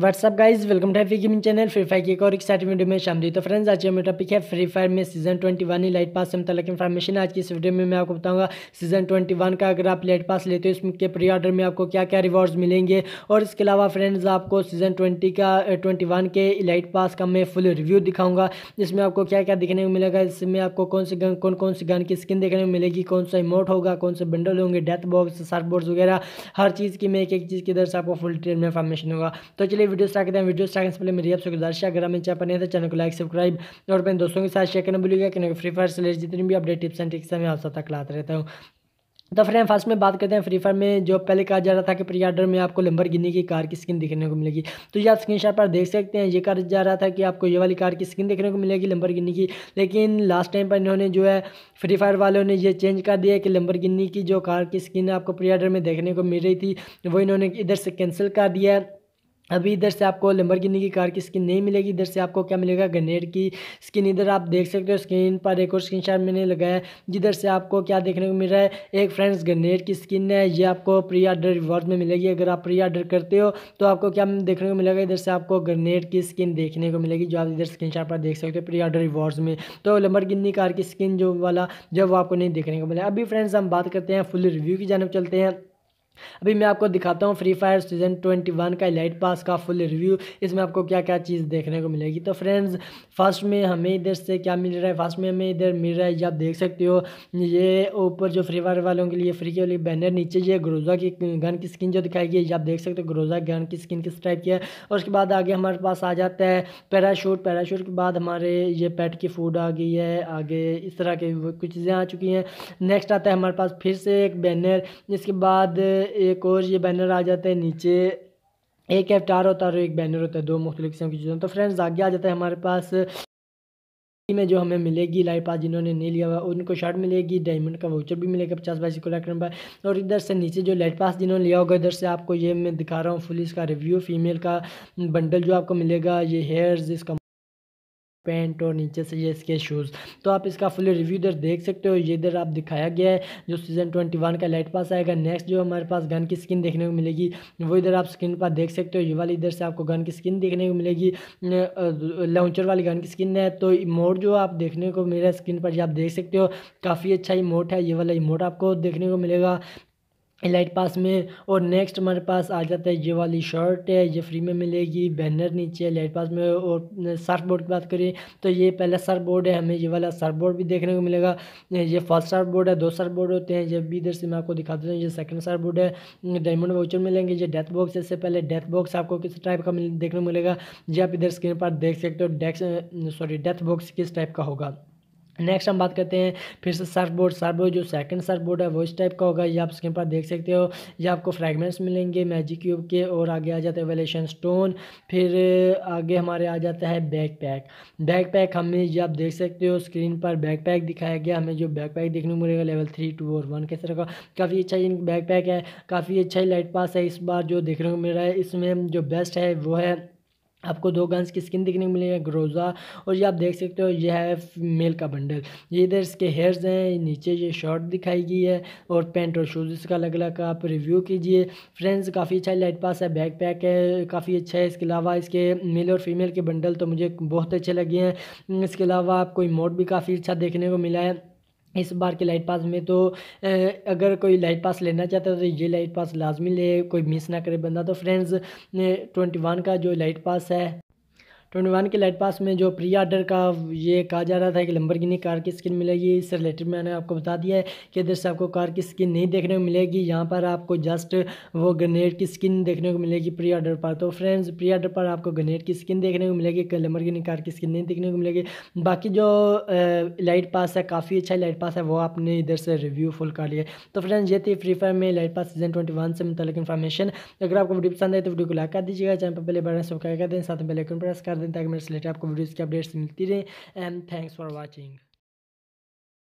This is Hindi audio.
WhatsApp guys welcome to free gaming channel free fire की एक और एक साइड वीडियो में शाम दी तो फ्रेंड्स आज हमारे टॉपिक है फ्री फायर में सीजन ट्वेंटी ही लाइट पास से मतलब इन्फॉर्मेशन आज की इस वीडियो में मैं आपको बताऊंगा सीजन ट्वेंटी वन का अगर आप लाइट पास लेते हो इसके प्री ऑर्डर में आपको क्या क्या रिवॉर्ड्स मिलेंगे और इसके अलावा फ्रेंड्स आपको सीजन ट्वेंटी का ट्वेंटी के लाइट पास का मैं फुल रिव्यू दिखाऊँगा इसमें आपको क्या क्या देखने को मिलेगा इसमें आपको कौन से गन कौन कौन सी गन की स्किन देखने को मिलेगी कौन सा इमोट होगा कौन से बंडल होंगे डेथ बॉक्स सार्क बोर्ड वगैरह हर चीज़ की मैं एक एक चीज़ की तरफ से आपको फुल ट्रेन में इन्फॉर्मेशन होगा तो चलिए वीडियो स्टार्ट करते हैं वीडियो स्टार्ट करने से पहले मेरी आपसे गुजारिश है अगर हम चाहे बने तो चैनल को लाइक सब्सक्राइब और अपने दोस्तों के साथ शेयर करना भूलिएगा क्योंकि फ्री फायर से रिलेटेड जितनी भी अपडेट टिप्स एंड ट्रिक्स हैं मैं आप सब तक लाता रहता हूँ तो फ्रेंड फर्स्ट में बात करते हैं फ्री फायर में जो पहले कहा जा रहा था कि प्री ऑर्डर में आपको लंबर गिनी की कार की स्किन देखने को मिलेगी तो ये आप स्क्रीनशॉट पर देख सकते हैं ये कहा जा रहा था कि आपको ये वाली कार की स्किन देखने को मिलेगी लंबर गिनी की लेकिन लास्ट टाइम पर इन्होंने जो है फ्री फायर वालों ने यह चेंज कर दिया कि लंबर गिनी की जो कार की स्किन आपको प्री ऑर्डर में देखने को मिल रही थी वो इन्होंने इधर से कैंसिल कर दिया है अभी इधर से आपको गिनी की कार की स्किन नहीं मिलेगी इधर से आपको क्या मिलेगा ग्रेनेड की स्किन इधर आप देख सकते हो स्क्रीन पर एक और स्क्रीन शॉट मैंने लगाया जिधर से आपको क्या देखने को मिल रहा है एक फ्रेंड्स ग्रेनेड की स्किन है ये आपको प्री ऑर्डर रिवॉर्ड में मिलेगी अगर आप प्री ऑर्डर करते हो तो आपको क्या देखने को मिलेगा इधर से आपको ग्रेनेड की स्किन देखने को मिलेगी जो आप इधर स्क्रीन पर देख सकते हो प्री ऑर्डर रिवॉर्ड्स में तो गिनी कार की स्किन जो वाला जब वो आपको नहीं देखने को मिला अभी फ्रेंड्स हम बात करते हैं फुल रिव्यू की जानव चलते हैं अभी मैं आपको दिखाता हूँ free fire season twenty one का लाइट पास का फुल रिव्यू इसमें आपको क्या क्या चीज़ देखने को मिलेगी तो फ्रेंड्स फर्स्ट में हमें इधर से क्या मिल रहा है फर्स्ट में हमें इधर मिल रहा है ये आप देख सकते हो ये ऊपर जो फ्री फायर वालों के लिए फ्री के लिए बैनर नीचे ये ग्रोजा की गन की स्किन जो दिखाई गई है ये आप देख सकते हो ग्रोजा गन की स्किन किस टाइप की है और उसके बाद आगे हमारे पास आ जाता है पैराशूट पैराशूट के बाद हमारे ये पेट की फूड आ गई है आगे इस तरह के कुछ चीज़ें आ चुकी हैं नेक्स्ट आता है हमारे पास फिर से एक बैनर इसके बाद एक और ये बैनर आ जाता है नीचे एक एफ्टार होता है और एक बैनर होता है दो मुख्तलिफ किस्म की चीज़ें तो फ्रेंड्स आगे आ जाता है हमारे पास में जो हमें मिलेगी लाइव पास जिन्होंने नहीं लिया हुआ उनको शर्ट मिलेगी डायमंड का वाउचर भी मिलेगा पचास बाईस को लाख नंबर और इधर से नीचे जो लाइट पास जिन्होंने लिया होगा इधर से आपको ये मैं दिखा रहा हूँ फुल इसका रिव्यू फीमेल का बंडल जो आपको मिलेगा ये हेयर्स इसका पैंट और नीचे से ये इसके शूज़ तो आप इसका फुल रिव्यू इधर देख सकते हो ये इधर आप दिखाया गया है जो सीज़न ट्वेंटी वन का लाइट पास आएगा नेक्स्ट जो हमारे पास गन की स्किन देखने को मिलेगी वो इधर आप स्क्रीन पर देख सकते हो ये वाली इधर से आपको गन की स्किन देखने को मिलेगी लॉन्चर वाली गन की स्किन है तो मोड जो आप देखने को मिल रहा है स्क्रीन पर आप देख सकते हो काफ़ी अच्छा इमोट है ये वाला इमोट आपको देखने को मिलेगा लाइट पास में और नेक्स्ट हमारे पास आ जाता है ये वाली शर्ट है ये फ्री में मिलेगी बैनर नीचे लाइट पास में और सर्फ बोर्ड की बात करें तो ये पहला सर्फ बोर्ड है हमें ये वाला सर्फ बोर्ड भी देखने को मिलेगा ये फर्स्ट सर्फ बोर्ड है दो सर्फ बोर्ड होते हैं जब भी इधर से मैं आपको दिखा देता हूँ ये सेकंड सर्फ बोर्ड है डायमंड वाउचर मिलेंगे ये डेथ बॉक्स इससे पहले डेथ बॉक्स आपको किस टाइप का देखने को मिलेगा ये आप इधर स्क्रीन पर देख सकते हो डेस्क सॉरी डेथ बॉक्स किस टाइप का होगा नेक्स्ट हम बात करते हैं फिर से सर्फ बोर्ड सर्फ बोर्ड जो सेकंड सर्फ बोर्ड है वो इस टाइप का होगा ये आप स्क्रीन पर देख सकते हो ये आपको फ्रेगमेंट्स मिलेंगे मैजिक क्यूब के और आगे आ जाते हैं वेलेशन स्टोन फिर आगे हमारे आ जाता है बैक पैक बैक पैक हमें ये आप देख सकते हो स्क्रीन पर बैक पैक दिखाया गया हमें जो बैक पैक देखने को मिलेगा लेवल थ्री टू और वन कैसे रखा काफ़ी अच्छा ये बैक पैक है काफ़ी अच्छा लाइट पास है इस बार जो देखने को मिल रहा है इसमें जो बेस्ट है वो है आपको दो गन्स की स्किन दिखने को मिली है ग्रोजा और ये आप देख सकते हो यह है मेल का बंडल ये इधर इसके हेयर्स हैं नीचे ये शर्ट दिखाई गई है और पैंट और शूज़ इसका अलग अलग आप रिव्यू कीजिए फ्रेंड्स काफ़ी अच्छा लाइट पास है बैक पैक है काफ़ी अच्छा है इसके अलावा इसके मेल और फीमेल के बंडल तो मुझे बहुत अच्छे लगे हैं इसके अलावा आपको इमोट भी काफ़ी अच्छा देखने को मिला है इस बार के लाइट पास में तो अगर कोई लाइट पास लेना चाहता है तो ये लाइट पास लाजमी ले कोई मिस ना करे बंदा तो फ्रेंड्स ट्वेंटी वन का जो लाइट पास है ट्वेंटी वन के लाइट पास में जो प्री आर्डर का ये कहा जा रहा था कि गिनी कार की स्किन मिलेगी इससे रिलेटेड मैंने आपको बता दिया है कि इधर से आपको कार की स्किन नहीं देखने को मिलेगी यहाँ पर आपको जस्ट वो ग्रेनेड की स्किन देखने को मिलेगी प्री आर्डर पर तो फ्रेंड्स प्री आर्डर पर आपको ग्रेनेड की स्किन देखने को मिलेगी गिनी कार की स्किन नहीं देखने को मिलेगी बाकी जो लाइट पास है काफ़ी अच्छा लाइट पास है वो आपने इधर से रिव्यू फुल कर लिया तो फ्रेंड्स ये थी फ्री फायर में light pass season twenty one से मुतल इन्फॉर्मेशन अगर आपको वीडियो पसंद आए तो वीडियो को लाइक कर दीजिएगा चैनल पर पहले बटन सब्सक्राइब कर दें साथ में बेलाइकन प्रेस कर कर दें ताकि मेरे से लेटर आपको वीडियोज़ की अपडेट्स मिलती रहें एंड थैंक्स फॉर वॉचिंग